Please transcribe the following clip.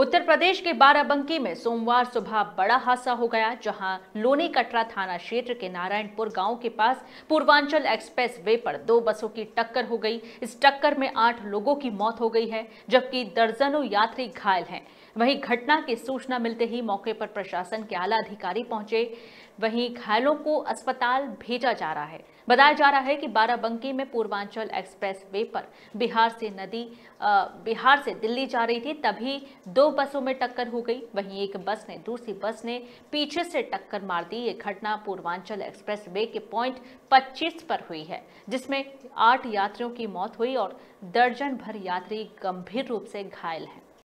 उत्तर प्रदेश के बाराबंकी में सोमवार सुबह बड़ा हादसा हो गया जहां लोनी कटरा थाना क्षेत्र के नारायणपुर गांव के पास पूर्वांचल एक्सप्रेस वे पर दो बसों की टक्कर हो गई इस टक्कर में आठ लोगों की मौत हो गई है जबकि दर्जनों यात्री घायल हैं वहीं घटना की सूचना मिलते ही मौके पर प्रशासन के आला अधिकारी पहुंचे वहीं घायलों को अस्पताल भेजा जा रहा है बताया जा रहा है कि बाराबंकी में पूर्वांचल एक्सप्रेस वे पर बिहार से नदी आ, बिहार से दिल्ली जा रही थी तभी दो बसों में टक्कर हो गई वहीं एक बस ने दूसरी बस ने पीछे से टक्कर मार दी ये घटना पूर्वांचल एक्सप्रेस वे के पॉइंट 25 पर हुई है जिसमें आठ यात्रियों की मौत हुई और दर्जन भर यात्री गंभीर रूप से घायल हैं